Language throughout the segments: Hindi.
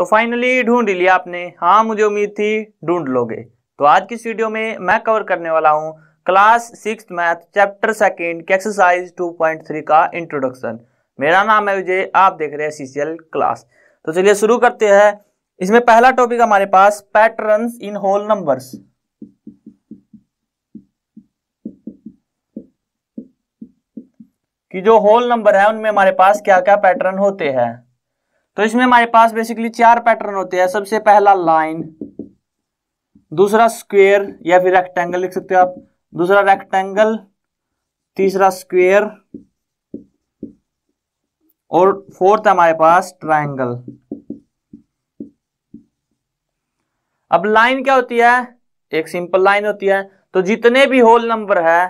तो फाइनली ढूंढ लिया आपने हाँ मुझे उम्मीद थी ढूंढ लोगे तो आज की इस वीडियो में मैं कवर करने वाला हूँ class six math chapter second के एक्सरसाइज 2.3 का इंट्रोडक्शन मेरा नाम है विजय आप देख रहे हैं सीसीएल क्लास तो चलिए शुरू करते हैं इसमें पहला टॉपिक हमारे पास पैटर्न इन होल नंबर्स कि जो होल नंबर है उनमें हमारे पास क्या क्या पैटर्न होते हैं तो इसमें हमारे पास बेसिकली चार पैटर्न होते हैं सबसे पहला लाइन दूसरा स्क्वेयर या फिर रेक्टेंगल लिख सकते हो आप दूसरा रेक्टेंगल तीसरा स्क्वेयर और फोर्थ हमारे पास ट्रायंगल अब लाइन क्या होती है एक सिंपल लाइन होती है तो जितने भी होल नंबर है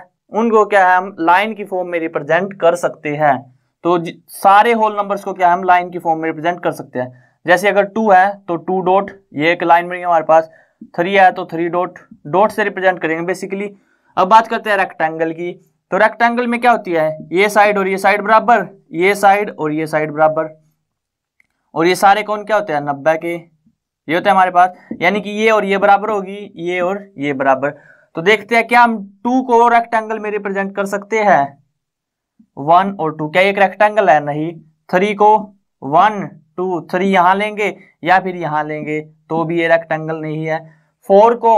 उनको क्या है हम लाइन की फॉर्म में रिप्रेजेंट कर सकते हैं तो सारे होल नंबर्स को क्या हम लाइन की फॉर्म में रिप्रेजेंट कर सकते हैं जैसे अगर टू है तो टू डॉट ये एक लाइन बनेगी हमारे पास थ्री है तो थ्री डॉट डॉट से रिप्रेजेंट करेंगे बेसिकली अब बात करते हैं रेक्टेंगल की तो रेक्टेंगल में क्या होती है ये साइड और ये साइड बराबर ये साइड और ये साइड बराबर और ये सारे कौन क्या होते हैं नब्बे के ये होते हैं हमारे पास यानी कि ये और ये बराबर होगी ये और ये बराबर तो देखते हैं क्या हम टू को रेक्टेंगल में रिप्रेजेंट कर सकते हैं वन और टू क्या एक रेक्टेंगल है नहीं थ्री को वन टू थ्री यहां लेंगे या फिर यहां लेंगे तो भी ये रेक्टेंगल नहीं है फोर को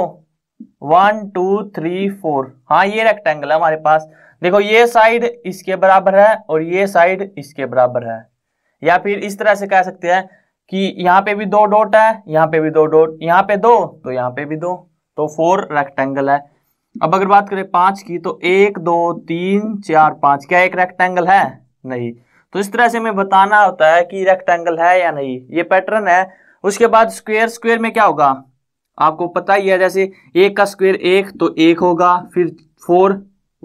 वन टू थ्री फोर हाँ ये रेक्टेंगल है हमारे पास देखो ये साइड इसके बराबर है और ये साइड इसके बराबर है या फिर इस तरह से कह सकते हैं कि यहाँ पे भी दो डॉट है यहाँ पे भी दो डॉट यहाँ पे दो तो यहाँ पे भी दो तो फोर रेक्टेंगल है अब अगर बात करें पांच की तो एक दो तीन चार पांच क्या एक रेक्टेंगल है नहीं तो इस तरह से हमें बताना होता है कि रेक्टेंगल है या नहीं ये पैटर्न है उसके बाद स्क्वेयर स्क्वेयर में क्या होगा आपको पता ही है जैसे एक का स्क्वेयर एक तो एक होगा फिर four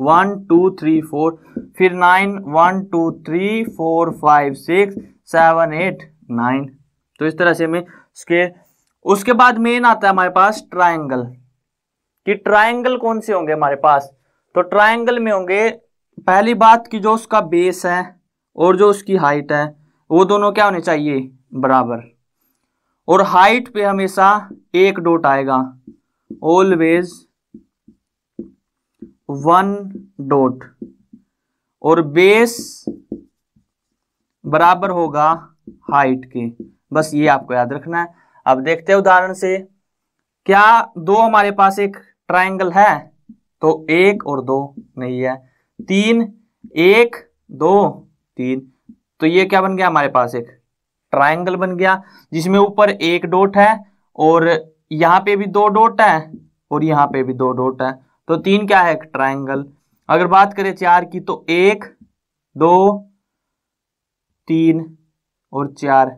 one two three four फिर nine one two three four five six seven eight nine तो इस तरह से हमें स्क्वेयर उसके बाद मेन आता है हमारे पास ट्राइंगल कि ट्राइंगल कौन से होंगे हमारे पास तो ट्राइंगल में होंगे पहली बात कि जो उसका बेस है और जो उसकी हाइट है वो दोनों क्या होने चाहिए बराबर और हाइट पे हमेशा एक डॉट आएगा ऑलवेज वन डॉट और बेस बराबर होगा हाइट के बस ये आपको याद रखना है अब देखते हैं उदाहरण से क्या दो हमारे पास एक ट्राइंगल है तो एक और दो नहीं है तीन एक दो तीन तो ये क्या बन गया हमारे पास एक ट्राइंगल बन गया जिसमें ऊपर एक डोट है और यहां पे भी दो डोट है और यहां पे भी दो डोट है तो तीन क्या है एक ट्राइंगल अगर बात करें चार की तो एक दो तीन और चार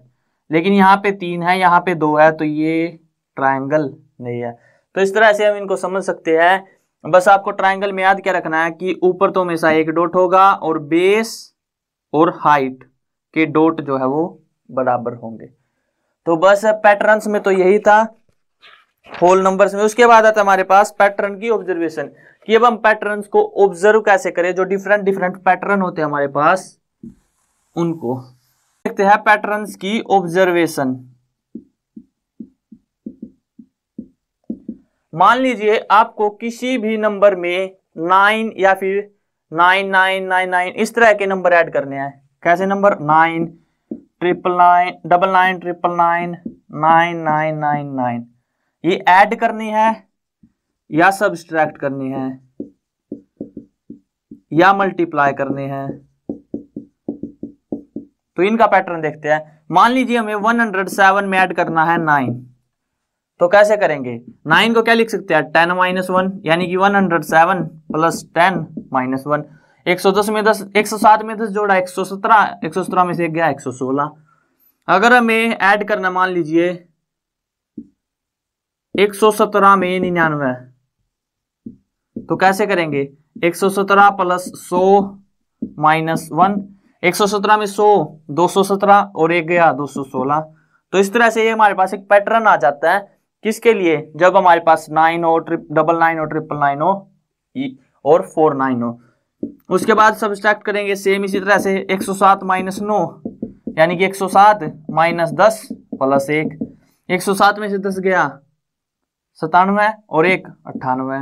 लेकिन यहां पे तीन है यहां पे दो है तो ये ट्राइंगल नहीं है तो इस तरह से हम इनको समझ सकते हैं बस आपको ट्राइंगल में याद क्या रखना है कि ऊपर तो हमेशा एक डॉट होगा और बेस और हाइट के डॉट जो है वो बराबर होंगे तो बस पैटर्न्स में तो यही था होल नंबर्स में उसके बाद आता हमारे पास पैटर्न की ऑब्जर्वेशन कि अब हम पैटर्न्स को ऑब्जर्व कैसे करें जो डिफरेंट डिफरेंट पैटर्न होते हैं हमारे पास उनको देखते हैं पैटर्न्स की ऑब्जर्वेशन मान लीजिए आपको किसी भी नंबर में नाइन या फिर नाइन नाइन नाइन नाइन इस तरह के नंबर ऐड करने हैं कैसे number nine triple nine double nine triple nine nine nine nine nine ये ऐड करनी है या सब्सट्रैक्ट करनी है या मल्टीप्लाई करनी है तो इनका पैटर्न देखते हैं मान लीजिए हमें 107 में ऐड करना है नाइन तो कैसे करेंगे नाइन को क्या लिख सकते हैं टेन माइनस वन यानी कि one hundred seven plus ten minus one एक सौ दस में दस एक सौ सात में दस जोड़ा एक सौ सत्रह एक सौ सत्रह में से गया एक सौ सोलह अगर हमें ऐड करना मान लीजिए एक सौ सत्रह में निन्यानवे तो कैसे करेंगे एक सौ सत्रह प्लस सौ माइनस वन एक सौ सत्रह में सौ दो सौ सत्रह और एक गया दो सौ सोलह तो इस तरह से ये हमारे पास एक पैटर्न आ जाता है किसके लिए जब हमारे पास नाइन हो ट्रिप डबल नाइन हो ट्रिपल नाइन हो और फोर नाइन हो उसके बाद सब्सट्रैक्ट करेंगे सेम इसी तरह से 107 सात माइनस नौ यानी कि 107 सात माइनस दस प्लस एक एक में से 10 गया सतानवे और एक अट्ठानवे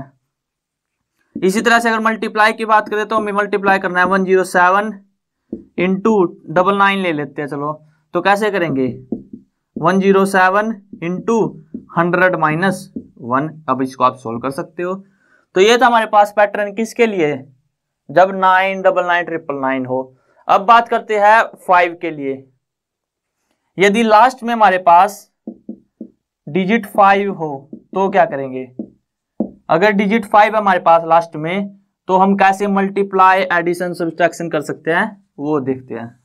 इसी तरह से अगर मल्टीप्लाई की बात करें तो हमें मल्टीप्लाई करना है one zero seven into double nine ले लेते हैं चलो तो कैसे करेंगे one zero seven into hundred minus one अब इसको आप सोल्व कर सकते हो तो ये था हमारे पास पैटर्न किसके लिए जब nine double nine triple nine हो अब बात करते हैं फाइव के लिए यदि लास्ट में हमारे पास डिजिट फाइव हो तो क्या करेंगे अगर डिजिट फाइव हमारे पास लास्ट में तो हम कैसे मल्टीप्लाई एडिशन सब्सट्रैक्शन कर सकते हैं वो देखते हैं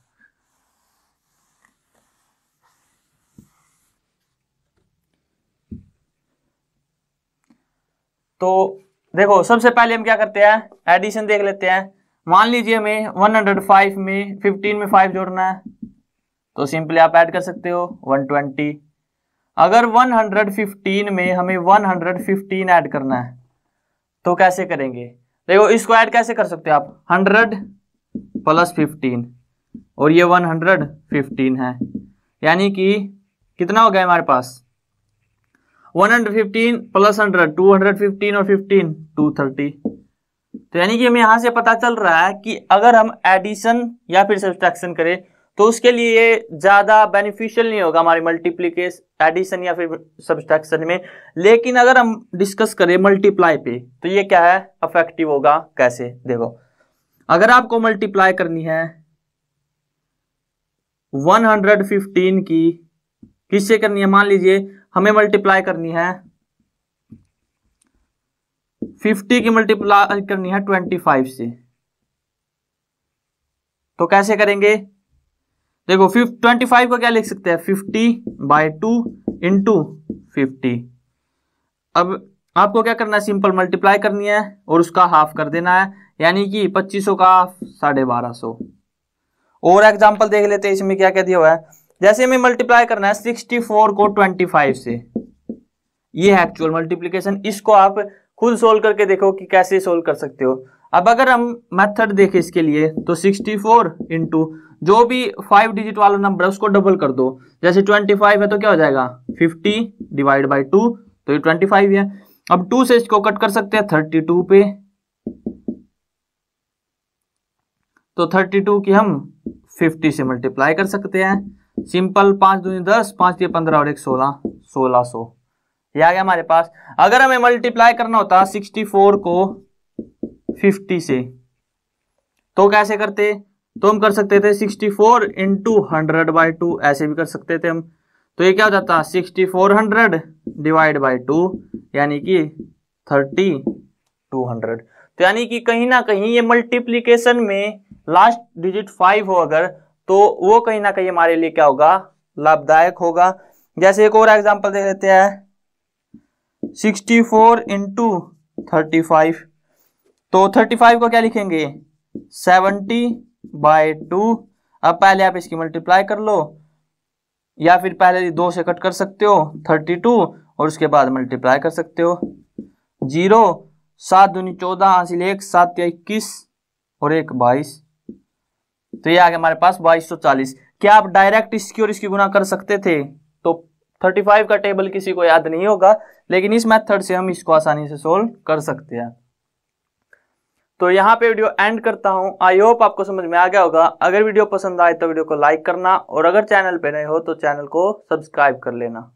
तो देखो सबसे पहले हम क्या करते हैं एडिशन देख लेते हैं मान लीजिए हमें 105 में 15 में 5 जोड़ना है तो सिंपली आप ऐड कर सकते हो 120 अगर 115 में हमें 115 ऐड करना है तो कैसे करेंगे देखो इसको ऐड कैसे कर सकते हो आप 100 प्लस फिफ्टीन और ये 115 है यानी कि कितना हो गया हमारे पास 115 115 प्लस 100 215 और 15 230 तो यानी कि हमें यहां से पता चल रहा है कि अगर हम एडिशन या फिर सब्सट्रैक्शन करें तो उसके लिए ज्यादा बेनिफिशियल नहीं होगा हमारे मल्टीप्लीकेश एडिशन या फिर सब्सट्रैक्शन में लेकिन अगर हम डिस्कस करें मल्टीप्लाई पे तो ये क्या है अफेक्टिव होगा कैसे देखो अगर आपको मल्टीप्लाई करनी है 115 की किससे करनी है मान लीजिए हमें मल्टीप्लाई करनी है फिफ्टी की मल्टीप्लाई करनी है ट्वेंटी फाइव से तो कैसे करेंगे देखो ट्वेंटी फाइव को क्या लिख सकते हैं fifty by two into fifty अब आपको क्या करना है सिंपल मल्टीप्लाई करनी है और उसका हाफ कर देना है यानी कि पच्चीस सौ का साढ़े बारह और एग्जाम्पल देख लेते हैं इसमें क्या कह दिया हुआ है जैसे हमें मल्टीप्लाई करना है सिक्सटी फोर को ट्वेंटी फाइव से ये है एक्चुअल मल्टीप्लीकेशन इसको आप खुद सोल्व करके देखो कि कैसे सोल्व कर सकते हो अब अगर हम मेथड देखें इसके लिए तो 64 फोर इंटू जो भी फाइव डिजिट वाला नंबर है उसको डबल कर दो जैसे 25 है तो क्या हो जाएगा 50 डिवाइड बाई टू तो ये 25 है अब टू से इसको कट कर सकते हैं 32 पे तो 32 की हम 50 से मल्टीप्लाई कर सकते हैं सिंपल पांच दूनी दस पांच दिए पंद्रह और एक सोलह सोलह सो यह आ गया हमारे पास अगर हमें मल्टीप्लाई करना होता सिक्सटी फोर को फिफ्टी से तो कैसे करते तो हम कर सकते थे sixty four into hundred by two ऐसे भी कर सकते थे हम तो ये क्या हो जाता sixty four hundred divide by two यानी कि थर्टी टू हंड्रेड तो यानी कि कहीं ना कहीं ये मल्टीप्लीकेशन में लास्ट डिजिट फाइव हो अगर तो वो कहीं ना कहीं हमारे लिए क्या होगा लाभदायक होगा जैसे एक और एग्जाम्पल देख लेते हैं sixty four into thirty five तो थर्टी फाइव को क्या लिखेंगे सेवनटी बाय टू अब पहले आप इसकी मल्टीप्लाई कर लो या फिर पहले दो से कट कर सकते हो थर्टी टू और उसके बाद मल्टीप्लाई कर सकते हो जीरो सात दूनी चौदह हासिल एक सात या इक्कीस और एक बाईस तो ये आ गया हमारे पास बाईस सौ चालीस क्या आप डायरेक्ट इसकी और इसकी गुना कर सकते थे तो थर्टी फाइव का टेबल किसी को याद नहीं होगा लेकिन इस मेथड से हम इसको आसानी से सोल्व कर सकते हैं तो यहाँ पे वीडियो एंड करता हूँ आई होप आपको समझ में आ गया होगा अगर वीडियो पसंद आए तो वीडियो को लाइक करना और अगर चैनल पे नए हो तो चैनल को सब्सक्राइब कर लेना